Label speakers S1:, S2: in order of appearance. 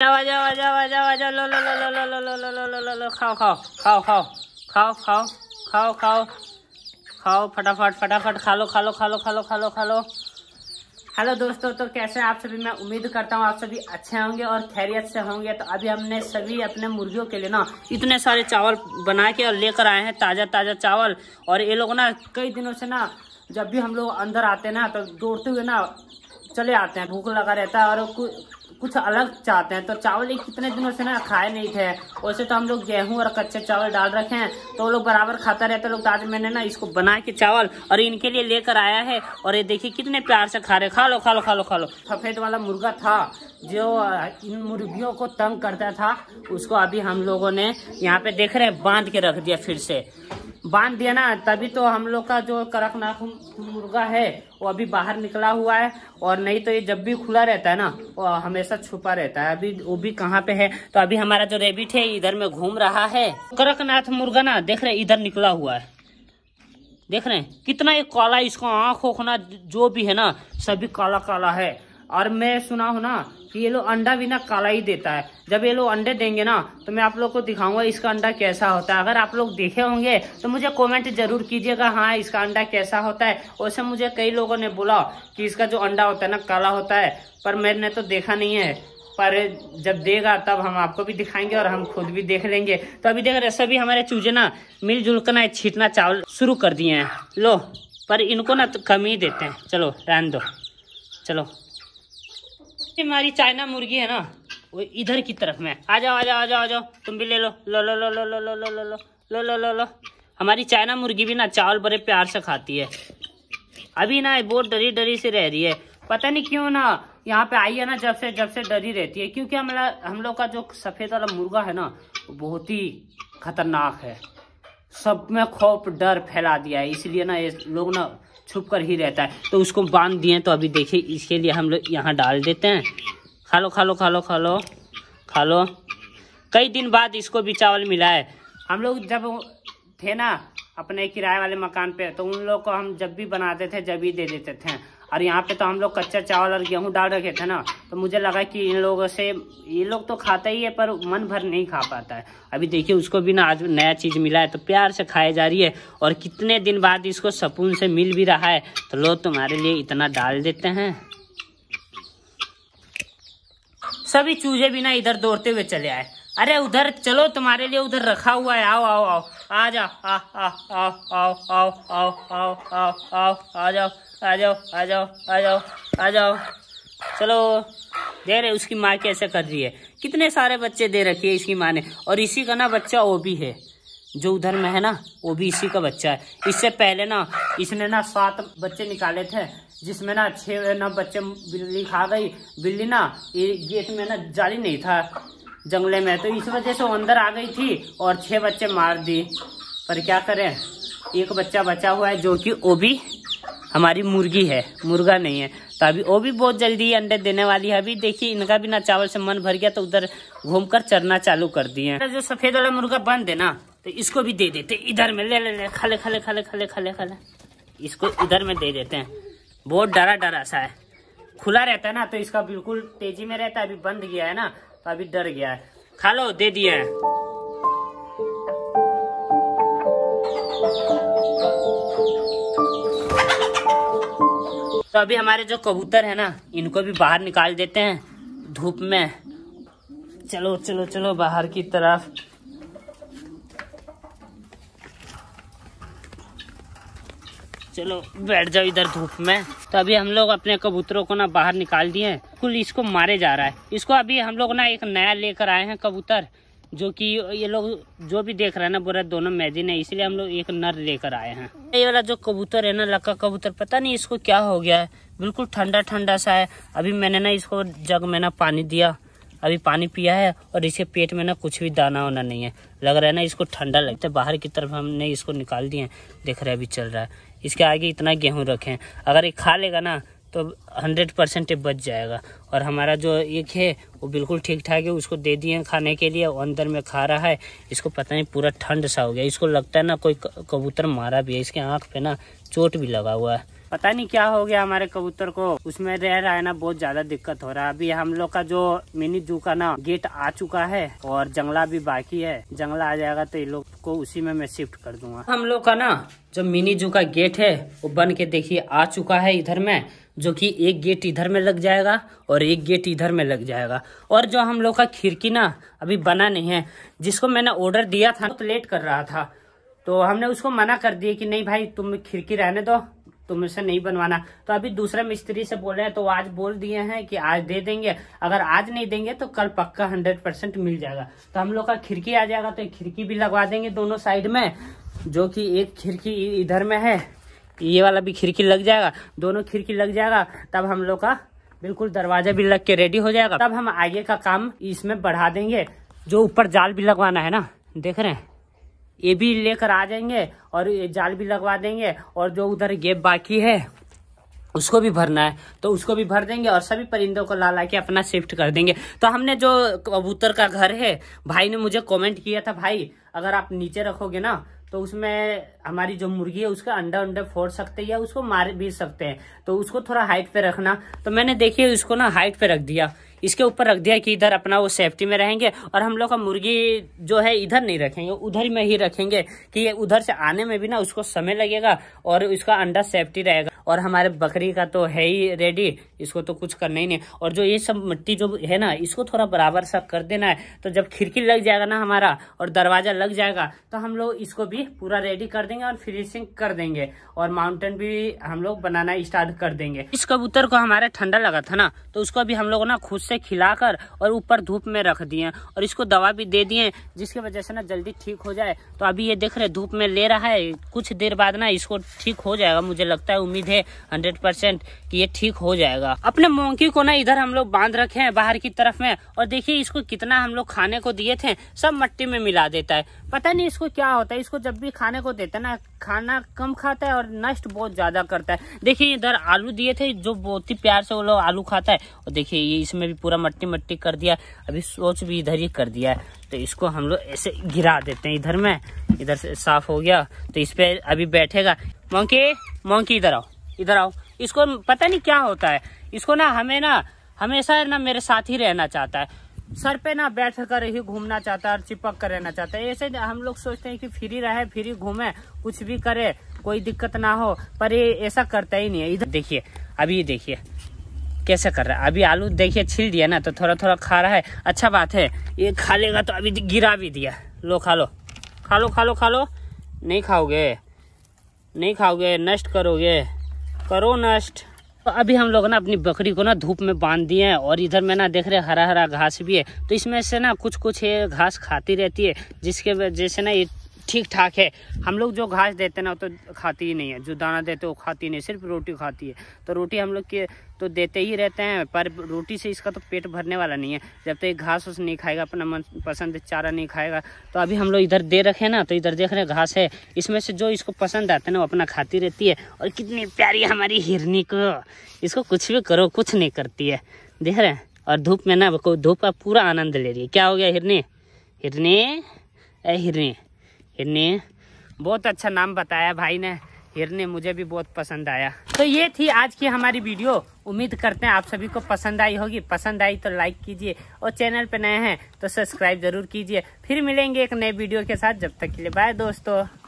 S1: जाओ लो लो लो लो लो लो लो लो लो लो लो खाओ खाओ खाओ खाओ खाओ खाओ खाओ खाओ खाओ फटाफट फटाफट खा लो खा लो खा लो खा लो खा लो खा लो हेलो दोस्तों तो कैसे आप सभी मैं उम्मीद करता हूँ आप सभी अच्छे होंगे और खैरियत से होंगे तो अभी हमने सभी अपने मुर्गियों के लिए ना इतने सारे चावल बना के और लेकर आए हैं ताज़ा ताज़ा चावल और ये लोग ना कई दिनों से ना जब भी हम लोग अंदर आते हैं ना तो दौड़ते हुए ना चले आते हैं भूख लगा रहता है और कुछ अलग चाहते हैं तो चावल एक कितने दिनों से ना खाए नहीं थे वैसे तो हम लोग गेहूँ और कच्चे चावल डाल रखे हैं तो लोग बराबर खाता रहते लोग तो आज मैंने ना इसको बना के चावल और इनके लिए लेकर आया है और ये देखिए कितने प्यार से खा रहे खा लो खा लो खा लो खा लो सफेद वाला मुर्गा था जो इन मुर्गियों को तंग करता था उसको अभी हम लोगों ने यहाँ पे देख रहे हैं बांध के रख दिया फिर से बांध दिया ना तभी तो हम लोग का जो कड़कनाथ मुर्गा है वो अभी बाहर निकला हुआ है और नहीं तो ये जब भी खुला रहता है ना वो हमेशा छुपा रहता है अभी वो भी कहाँ पे है तो अभी हमारा जो रेबिट है इधर में घूम रहा है कड़कनाथ मुर्गा ना देख रहे इधर निकला हुआ है देख रहे हैं कितना ये काला इसका आँख ओखना जो भी है ना सभी काला काला है और मैं सुना हूँ ना कि ये लोग अंडा बिना काला ही देता है जब ये लोग अंडे देंगे ना तो मैं आप लोग को दिखाऊंगा इसका अंडा कैसा होता है अगर आप लोग देखे होंगे तो मुझे कमेंट जरूर कीजिएगा हाँ इसका अंडा कैसा होता है वैसे मुझे कई लोगों ने बोला कि इसका जो अंडा होता है ना काला होता है पर मैंने तो देखा नहीं है पर जब देगा तब हम आपको भी दिखाएंगे और हम खुद भी देख लेंगे तो अभी देख रहे सभी हमारे चूजे ना मिलजुल कर ना छीटना चावल शुरू कर दिए हैं लो पर इनको ना तो कम ही देते हैं चलो रहन दो चलो ये हमारी चाइना मुर्गी है ना वो इधर की तरफ में आ जाओ आ जाओ आ जाओ आ जाओ तुम भी ले लो लो लो लो लो लो लो लो लो लो लो लो लो लो हमारी चाइना मुर्गी भी ना चावल बड़े प्यार से खाती है अभी ना बहुत डरी डरी से रह रही है पता नहीं क्यों ना यहाँ पे आई है ना जब से जब से डरी रहती है क्योंकि हमारा हम लोग का जो सफ़ेद वाला मुर्गा है ना बहुत ही खतरनाक है सब में खौफ डर फैला दिया है इसलिए ना ये लोग ना छुप कर ही रहता है तो उसको बांध दिए तो अभी देखिए इसके लिए हम लोग यहाँ डाल देते हैं खा लो खा लो खा लो खा लो खा लो कई दिन बाद इसको भी चावल मिला है हम लोग जब थे ना अपने किराए वाले मकान पे तो उन लोग को हम जब भी बनाते थे जब भी दे देते थे और यहाँ पे तो हम लोग कच्चा चावल और गेहूँ डाल रखे थे ना तो मुझे लगा कि इन लोगों से ये लोग तो खाता ही है पर मन भर नहीं खा पाता है अभी देखिए उसको भी ना आज नया चीज़ मिला है तो प्यार से खाई जा रही है और कितने दिन बाद इसको सपून से मिल भी रहा है तो लोग तुम्हारे लिए इतना डाल देते हैं सभी चूजे बिना इधर दौड़ते हुए चले आए अरे उधर चलो तुम्हारे लिए उधर रखा हुआ है आओ आओ आओ आ जाओ आओ आओ आओ आओ आओ आओ आओ आओ आ जाओ आ जाओ आ जाओ आ जाओ आ जाओ चलो दे रहे उसकी माँ कैसे कर रही है कितने सारे बच्चे दे है इसकी माँ ने और इसी का ना बच्चा वो भी है जो उधर में है ना वो भी इसी का बच्चा है इससे पहले ना इसने ना सात बच्चे निकाले थे जिसमें ना छः ना बच्चे बिल्ली खा गई बिल्ली ना गेट में ना जाली नहीं था जंगले में तो इस वजह से अंदर आ गई थी और छह बच्चे मार दिए पर क्या करें एक बच्चा बचा हुआ है जो कि वो भी हमारी मुर्गी है मुर्गा नहीं है तो अभी वो भी बहुत जल्दी अंडे देने वाली है अभी देखिए इनका भी ना चावल से मन भर गया तो उधर घूमकर चरना चालू कर दिए जो सफेद वाला मुर्गा बंद है ना तो इसको भी दे देते इधर में ले ले ले खाले खाले खाले खाले खाले खाले इसको इधर में दे देते हैं बहुत डरा डरा सा है खुला रहता है ना तो इसका बिल्कुल तेजी में रहता है अभी बंद गया है ना अभी डर गया है खा लो दे दिए तो अभी हमारे जो कबूतर है ना इनको भी बाहर निकाल देते हैं धूप में चलो चलो चलो बाहर की तरफ चलो बैठ जाओ इधर धूप में तो अभी हम लोग अपने कबूतरों को ना बाहर निकाल दिए हैं कुल इसको मारे जा रहा है इसको अभी हम लोग ना एक नया लेकर आए हैं कबूतर जो कि ये लोग जो भी देख रहे हैं ना बोरा दोनों मैदिन है इसलिए हम लोग एक नर लेकर आए हैं ये वाला जो कबूतर है ना लक्का कबूतर पता नहीं इसको क्या हो गया है बिल्कुल ठंडा ठंडा सा है अभी मैंने ना इसको जग में ना पानी दिया अभी पानी पिया है और इसके पेट में ना कुछ भी दाना वाना नहीं है लग रहा है ना इसको ठंडा लगता है बाहर की तरफ हमने इसको निकाल दिए देख रहे अभी चल रहा है इसके आगे इतना गेहूँ रखें अगर ये खा लेगा ना तो हंड्रेड परसेंट बच जाएगा और हमारा जो एक है वो बिल्कुल ठीक ठाक है उसको दे दिए खाने के लिए अंदर में खा रहा है इसको पता नहीं पूरा ठंड सा हो गया इसको लगता है ना कोई कबूतर मारा भी है इसके आँख पे ना चोट भी लगा हुआ है पता नहीं क्या हो गया हमारे कबूतर को उसमें रह रहा है ना बहुत ज्यादा दिक्कत हो रहा है अभी हम लोग का जो मिनी जू का ना गेट आ चुका है और जंगला भी बाकी है जंगला आ जाएगा तो इन लोग को उसी में मैं शिफ्ट कर दूंगा हम लोग का ना जो मिनी जू का गेट है वो बन के देखिए आ चुका है इधर में जो कि एक गेट इधर में लग जाएगा और एक गेट इधर में लग जाएगा और जो हम लोग का खिड़की ना अभी बना नहीं है जिसको मैंने ऑर्डर दिया था तो लेट कर रहा था तो हमने उसको मना कर दिया कि नहीं भाई तुम खिड़की रहने दो तुमसे नहीं बनवाना तो अभी दूसरा मिस्त्री से बोल रहे हैं तो आज बोल दिए हैं कि आज दे देंगे अगर आज नहीं देंगे तो कल पक्का हंड्रेड परसेंट मिल जाएगा तो हम लोग का खिड़की आ जाएगा तो खिड़की भी लगवा देंगे दोनों साइड में जो कि एक खिड़की इधर में है ये वाला भी खिड़की लग जाएगा दोनों खिड़की लग जाएगा तब हम लोग का बिल्कुल दरवाजा भी लग के रेडी हो जाएगा तब हम आगे का काम इसमें बढ़ा देंगे जो ऊपर जाल भी लगवाना है ना देख रहे हैं ये भी लेकर आ जाएंगे और ये जाल भी लगवा देंगे और जो उधर गेप बाकी है उसको भी भरना है तो उसको भी भर देंगे और सभी परिंदों को ला ला के अपना शिफ्ट कर देंगे तो हमने जो कबूतर का घर है भाई ने मुझे कमेंट किया था भाई अगर आप नीचे रखोगे ना तो उसमें हमारी जो मुर्गी है उसका अंडा अंडे फोड़ सकते हैं या उसको मार भी सकते हैं तो उसको थोड़ा हाइट पे रखना तो मैंने देखिए उसको ना हाइट पे रख दिया इसके ऊपर रख दिया कि इधर अपना वो सेफ्टी में रहेंगे और हम लोग का मुर्गी जो है इधर नहीं रखेंगे उधर में ही रखेंगे कि ये उधर से आने में भी ना उसको समय लगेगा और उसका अंडा सेफ्टी रहेगा और हमारे बकरी का तो है ही रेडी इसको तो कुछ करना ही नहीं और जो ये सब मिट्टी जो है ना इसको थोड़ा बराबर सा कर देना है तो जब खिड़की लग जाएगा ना हमारा और दरवाजा लग जाएगा तो हम लोग इसको भी पूरा रेडी कर देंगे और फिनिशिंग कर देंगे और माउंटेन भी हम लोग बनाना स्टार्ट कर देंगे इस कबूतर को हमारा ठंडा लगा था ना तो उसको भी हम लोग ना खुद से खिलाकर और ऊपर धूप में रख दिए और इसको दवा भी दे दिए जिसकी वजह से ना जल्दी ठीक हो जाए तो अभी ये देख रहे धूप में ले रहा है कुछ देर बाद ना इसको ठीक हो जाएगा मुझे लगता है उम्मीद है है हंड्रेड परसेंट की ये ठीक हो जाएगा अपने मोंकी को ना इधर हम लोग बांध रखे हैं बाहर की तरफ में और देखिए इसको कितना हम लोग खाने को दिए थे सब मट्टी में मिला देता है पता नहीं इसको क्या होता है इसको जब भी खाने को देता है ना खाना कम खाता है और नष्ट बहुत ज्यादा करता है देखिये इधर आलू दिए थे जो बहुत ही प्यार से वो लोग आलू खाता है और देखिये ये इसमें भी पूरा मट्टी मट्टी कर दिया अभी सोच भी इधर ही कर दिया है तो इसको हम लोग ऐसे गिरा देते हैं इधर में इधर से साफ हो गया तो इस पे अभी बैठेगा मोंकी मोंकी इधर आओ इधर आओ इसको पता नहीं क्या होता है इसको ना हमें ना हमेशा ना मेरे साथ ही रहना चाहता है सर पे ना बैठ कर ही घूमना चाहता है और चिपक कर रहना चाहता है ऐसे हम लोग सोचते हैं कि फ्री रहे फ्री घूमे कुछ भी करे कोई दिक्कत ना हो पर ये ऐसा करता ही नहीं है इधर देखिए अभी देखिए कैसे कर रहा है अभी आलू देखिए छील दिया ना तो थोड़ा थोड़ा खा रहा है अच्छा बात है ये खा लेगा तो अभी गिरा भी दिया लो खा लो खा लो खा लो खा लो नहीं खाओगे नहीं खाओगे नष्ट करोगे करो नष्ट तो अभी हम लोग ना अपनी बकरी को ना धूप में बांध दिए हैं और इधर में ना देख रहे हरा हरा घास भी है तो इसमें से ना कुछ कुछ ये घास खाती रहती है जिसके वजह से ना ये ठीक ठाक है हम लोग जो घास देते ना तो खाती ही नहीं है जो दाना देते वो खाती ही नहीं सिर्फ रोटी खाती है तो रोटी हम लोग के तो देते ही रहते हैं पर रोटी से इसका तो पेट भरने वाला नहीं है जब तक तो घास उस नहीं खाएगा अपना मन पसंद चारा नहीं खाएगा तो अभी हम लोग इधर दे रखे ना तो इधर देख रहे हैं घास है इसमें से जो इसको पसंद आता है ना वो अपना खाती रहती है और कितनी प्यारी हमारी हिरनी को इसको कुछ भी करो कुछ नहीं करती है देख रहे हैं और धूप में ना धूप का पूरा आनंद ले रही है क्या हो गया हिरनी हिरनी ए हिरनी हिरनी बहुत अच्छा नाम बताया भाई ने हिरने मुझे भी बहुत पसंद आया तो ये थी आज की हमारी वीडियो उम्मीद करते हैं आप सभी को पसंद आई होगी पसंद आई तो लाइक कीजिए और चैनल पे नए हैं तो सब्सक्राइब जरूर कीजिए फिर मिलेंगे एक नए वीडियो के साथ जब तक के लिए बाय दोस्तों